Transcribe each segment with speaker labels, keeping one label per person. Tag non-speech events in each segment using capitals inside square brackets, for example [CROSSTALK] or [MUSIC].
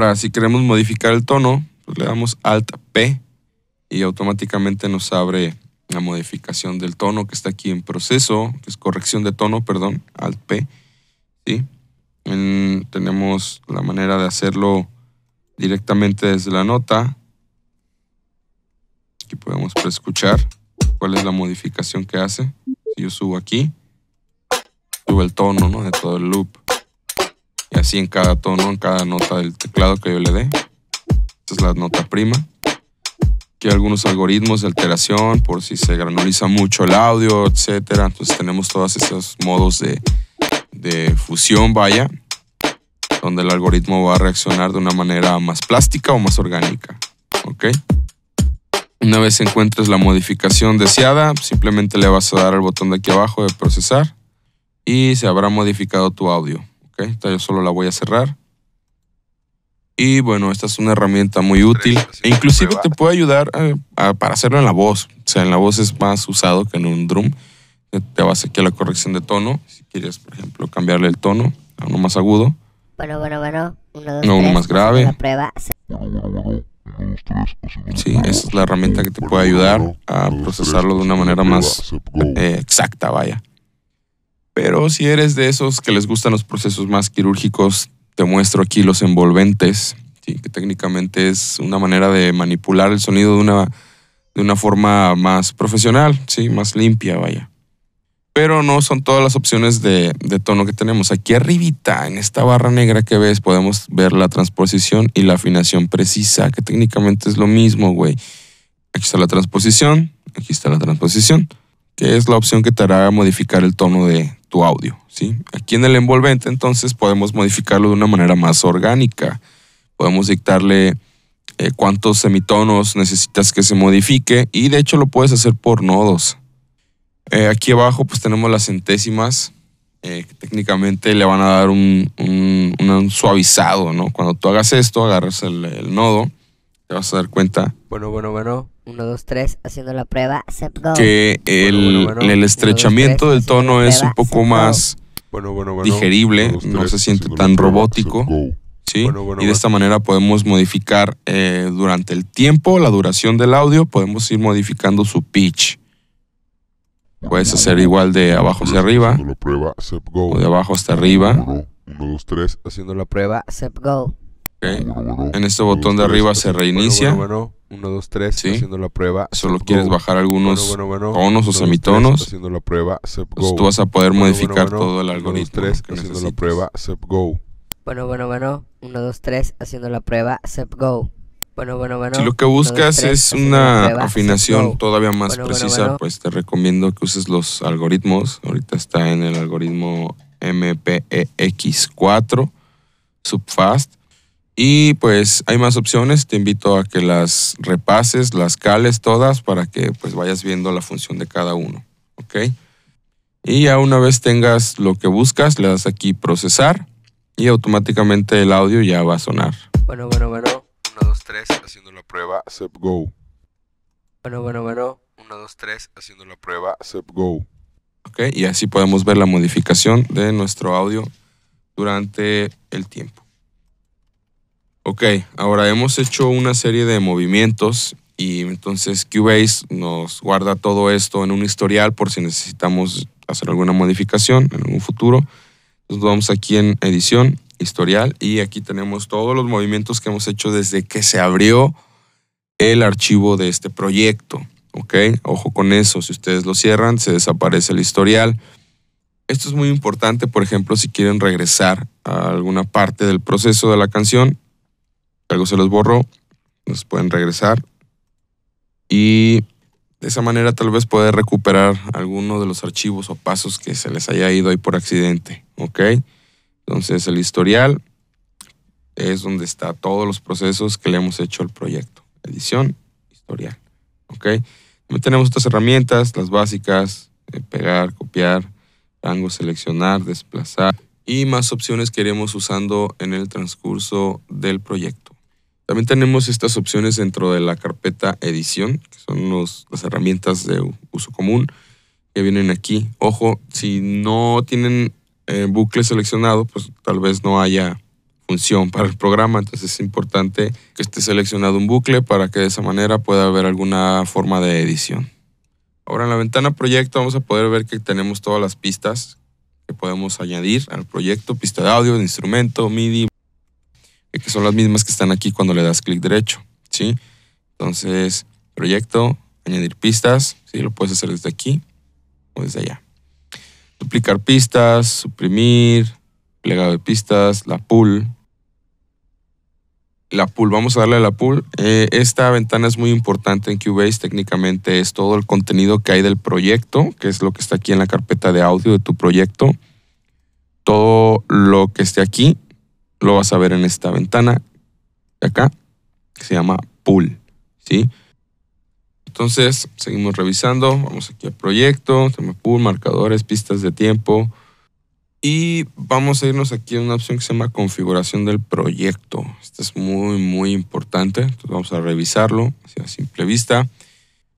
Speaker 1: Ahora, si queremos modificar el tono, pues le damos Alt P y automáticamente nos abre la modificación del tono que está aquí en proceso, que es corrección de tono, perdón, Alt P. tenemos la manera de hacerlo directamente desde la nota. Aquí podemos preescuchar cuál es la modificación que hace. Si yo subo aquí, sube el tono de todo el loop. Y así en cada tono, en cada nota del teclado que yo le dé. Esta es la nota prima. Aquí hay algunos algoritmos de alteración por si se granuliza mucho el audio, etc. Entonces tenemos todos esos modos de, fusión, vaya, donde el algoritmo va a reaccionar de una manera más plástica o más orgánica. Una vez encuentres la modificación deseada, simplemente le vas a dar al botón de aquí abajo de procesar y se habrá modificado tu audio yo solo la voy a cerrar. Y bueno, esta es una herramienta muy útil. E inclusive te puede ayudar para hacerlo en la voz. O sea, en la voz es más usado que en un drum. Eh, te vas aquí a la corrección de tono. Si quieres, por ejemplo, cambiarle el tono a uno más agudo. Bueno, bueno, bueno. Uno, no, uno más grave. Sí, esa es la herramienta que te puede ayudar a procesarlo de una manera más eh, exacta, vaya. Pero si eres de esos que les gustan los procesos más quirúrgicos, te muestro aquí los envolventes, que técnicamente es una manera de manipular el sonido de una, de una forma más profesional, ¿sí? más limpia, vaya. Pero no son todas las opciones de, de tono que tenemos. Aquí arribita, en esta barra negra que ves, podemos ver la transposición y la afinación precisa, que técnicamente es lo mismo, güey. Aquí está la transposición, aquí está la transposición que es la opción que te hará modificar el tono de tu audio. ¿sí? Aquí en el envolvente entonces podemos modificarlo de una manera más orgánica. Podemos dictarle eh, cuántos semitonos necesitas que se modifique y de hecho lo puedes hacer por nodos. Eh, aquí abajo pues tenemos las centésimas eh, técnicamente le van a dar un, suavizado. ¿no? Cuando tú hagas esto, agarras el nodo, te vas a dar cuenta bueno, bueno, bueno. 1, 2, 3, haciendo la prueba. Set, Que el, estrechamiento del tono es un poco más digerible, no se siente tan robótico. ¿sí? y de esta manera podemos modificar eh, durante el tiempo, la duración del audio, podemos ir modificando su pitch. Puedes hacer igual de abajo hacia arriba. o de abajo hasta arriba. 1, 2, 3. Haciendo la prueba, set, go. En este botón de arriba se reinicia. 1, 2, 3, haciendo la prueba. Solo quieres bajar algunos conos o semitonos. Pues tú vas a poder modificar todo el algoritmo. 1, 2, 3, haciendo la prueba. go. Bueno, bueno, bueno. 1, 2, 3, haciendo la prueba. go. Bueno, bueno, bueno. Si lo que buscas es una afinación todavía más precisa, pues te recomiendo que uses los algoritmos. Ahorita está en el algoritmo MPEX4, Subfast y pues hay más opciones, te invito a que las repases, las cales todas para que pues vayas viendo la función de cada uno, ¿ok? Y ya una vez tengas lo que buscas, le das aquí procesar y automáticamente el audio ya va a sonar. Bueno, bueno, bueno. 1, 2, 3, haciendo la prueba, sep go. Bueno, bueno, bueno. 1, 2, 3, haciendo la prueba, sep go. Ok, y así podemos ver la modificación de nuestro audio durante el tiempo. Ok, ahora hemos hecho una serie de movimientos y entonces Cubase nos guarda todo esto en un historial por si necesitamos hacer alguna modificación en algún futuro. Entonces vamos aquí en edición, historial y aquí tenemos todos los movimientos que hemos hecho desde que se abrió el archivo de este proyecto. ¿Ok? Ojo con eso, si ustedes lo cierran se desaparece el historial. Esto es muy importante, por ejemplo, si quieren regresar a alguna parte del proceso de la canción, algo se los borro, nos pueden regresar y de esa manera tal vez poder recuperar alguno de los archivos o pasos que se les haya ido ahí por accidente, ¿ok? Entonces el historial es donde está todos los procesos que le hemos hecho al proyecto, edición, historial, ¿ok? También tenemos otras herramientas, las básicas, eh, pegar, copiar, rango, seleccionar, desplazar y más opciones que iremos usando en el transcurso del proyecto. También tenemos estas opciones dentro de la carpeta edición, que son los, las herramientas de uso común que vienen aquí. Ojo, si no tienen eh, bucle seleccionado, pues tal vez no haya función para el programa, entonces es importante que esté seleccionado un bucle para que de esa manera pueda haber alguna forma de edición. Ahora en la ventana proyecto vamos a poder ver que tenemos todas las pistas que podemos añadir al proyecto, pista de audio, de instrumento, MIDI, son las mismas que están aquí cuando le das clic derecho, ¿sí? Entonces, proyecto, añadir pistas, ¿sí? Lo puedes hacer desde aquí o desde allá. Duplicar pistas, suprimir, plegado de pistas, la pool. La pool, vamos a darle a la pool. Eh, esta ventana es muy importante en Cubase, técnicamente es todo el contenido que hay del proyecto, que es lo que está aquí en la carpeta de audio de tu proyecto. Todo lo que esté aquí lo vas a ver en esta ventana de acá, que se llama Pool, ¿sí? Entonces, seguimos revisando, vamos aquí a Proyecto, tema Pool, marcadores, pistas de tiempo, y vamos a irnos aquí a una opción que se llama Configuración del proyecto. Esto es muy, muy importante, entonces vamos a revisarlo a simple vista.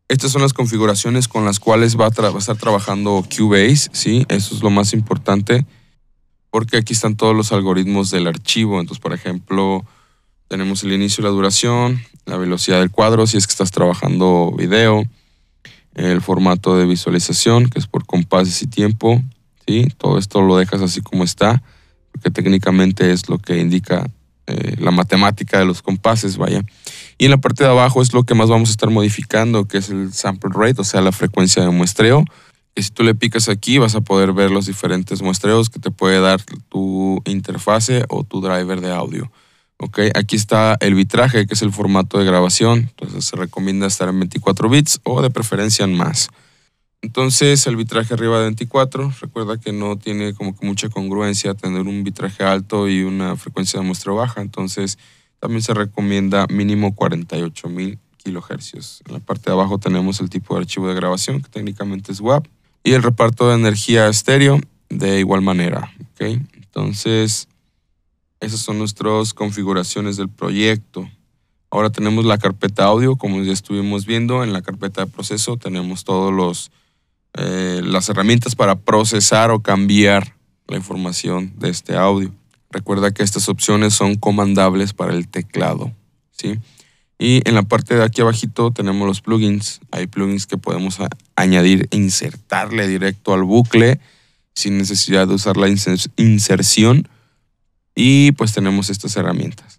Speaker 1: Estas son las configuraciones con las cuales va a, estar trabajando Cubase, ¿sí? Eso es lo más importante porque aquí están todos los algoritmos del archivo. Entonces, por ejemplo, tenemos el inicio y la duración, la velocidad del cuadro, si es que estás trabajando video, el formato de visualización, que es por compases y tiempo. Todo esto lo dejas así como está, porque técnicamente es lo que indica eh, la matemática de los compases, vaya. Y en la parte de abajo es lo que más vamos a estar modificando, que es el sample rate, o sea, la frecuencia de muestreo y si tú le picas aquí, vas a poder ver los diferentes muestreos que te puede dar tu interfase o tu driver de audio. aquí está el vitraje, que es el formato de grabación. Entonces se recomienda estar en 24 bits o de preferencia en más. Entonces el bitraje arriba de 24, recuerda que no tiene como que mucha congruencia tener un vitraje alto y una frecuencia de muestreo baja. Entonces también se recomienda mínimo 48.000 kHz. En la parte de abajo tenemos el tipo de archivo de grabación, que técnicamente es WAP y el reparto de energía estéreo de igual manera. ¿ok? Entonces, esas son nuestras configuraciones del proyecto. Ahora tenemos la carpeta audio, como ya estuvimos viendo, en la carpeta de proceso tenemos todas eh, las herramientas para procesar o cambiar la información de este audio. Recuerda que estas opciones son comandables para el teclado. ¿sí? Y en la parte de aquí abajito tenemos los plugins. Hay plugins que podemos añadir e insertarle directo al bucle sin necesidad de usar la inserción. Y pues tenemos estas herramientas.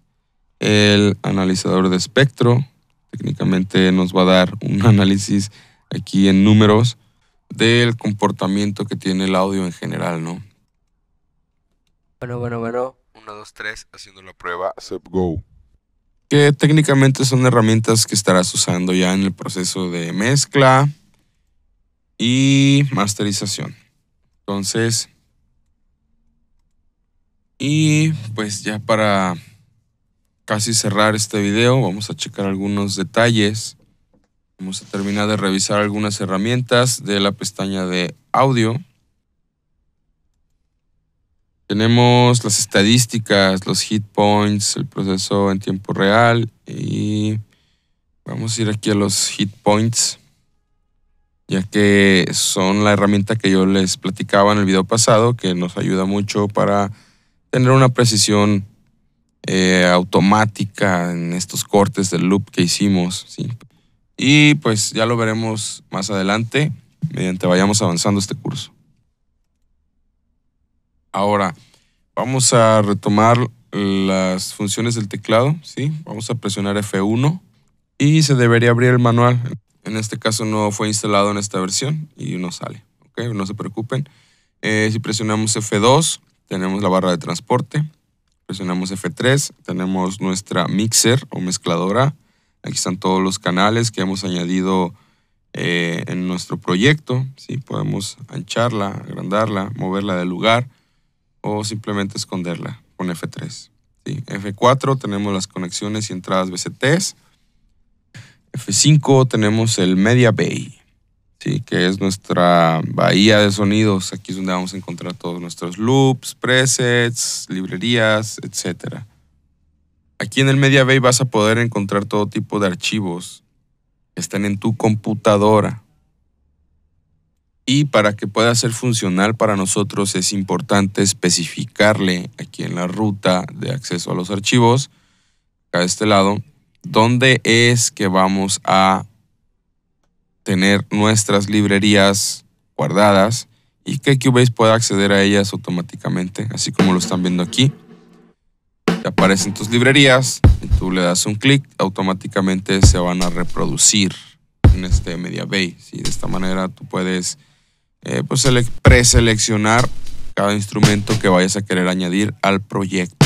Speaker 1: El analizador de espectro, técnicamente nos va a dar un [LAUGHS] análisis aquí en números del comportamiento que tiene el audio en general, ¿no? Bueno, bueno, bueno. 1, 2, 3, haciendo la prueba, Go que técnicamente son herramientas que estarás usando ya en el proceso de mezcla y masterización. Entonces, y pues ya para casi cerrar este video, vamos a checar algunos detalles. Vamos a terminar de revisar algunas herramientas de la pestaña de audio. Tenemos las estadísticas, los hit points, el proceso en tiempo real y vamos a ir aquí a los hit points, ya que son la herramienta que yo les platicaba en el video pasado, que nos ayuda mucho para tener una precisión eh, automática en estos cortes del loop que hicimos. Y pues ya lo veremos más adelante mediante vayamos avanzando este curso. Ahora, vamos a retomar las funciones del teclado, ¿sí? Vamos a presionar F1 y se debería abrir el manual. En este caso no fue instalado en esta versión y no sale, No se preocupen. Eh, si presionamos F2, tenemos la barra de transporte. Presionamos F3, tenemos nuestra mixer o mezcladora. Aquí están todos los canales que hemos añadido eh, en nuestro proyecto. ¿sí? Podemos ancharla, agrandarla, moverla de lugar o simplemente esconderla con F3. F4 tenemos las conexiones y entradas BCTs. F5 tenemos el Media Bay, ¿sí? que es nuestra bahía de sonidos. Aquí es donde vamos a encontrar todos nuestros loops, presets, librerías, etc. Aquí en el Media Bay vas a poder encontrar todo tipo de archivos que están en tu computadora. Y para que pueda ser funcional para nosotros es importante especificarle aquí en la ruta de acceso a los archivos, acá de este lado, dónde es que vamos a tener nuestras librerías guardadas y que Cubase pueda acceder a ellas automáticamente, así como lo están viendo aquí. aparecen tus librerías, y tú le das un clic, automáticamente se van a reproducir en este Media Bay. De esta manera tú puedes eh, pues preseleccionar cada instrumento que vayas a querer añadir al proyecto.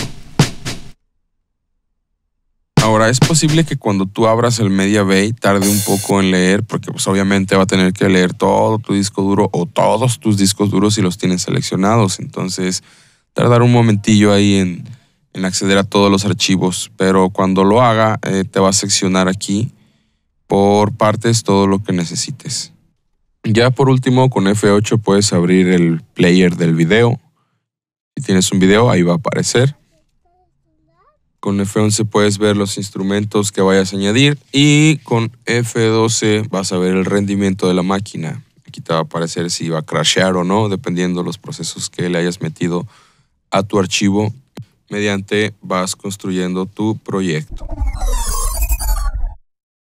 Speaker 1: Ahora, es posible que cuando tú abras el Media Bay tarde un poco en leer, porque pues obviamente va a tener que leer todo tu disco duro o todos tus discos duros si los tienes seleccionados. Entonces, tardar un momentillo ahí en, acceder a todos los archivos. Pero cuando lo haga, eh, te va a seccionar aquí por partes todo lo que necesites. Ya por último, con F8 puedes abrir el player del video. Si tienes un video, ahí va a aparecer. Con F11 puedes ver los instrumentos que vayas a añadir y con F12 vas a ver el rendimiento de la máquina. Aquí te va a aparecer si va a crashear o no, dependiendo los procesos que le hayas metido a tu archivo mediante vas construyendo tu proyecto.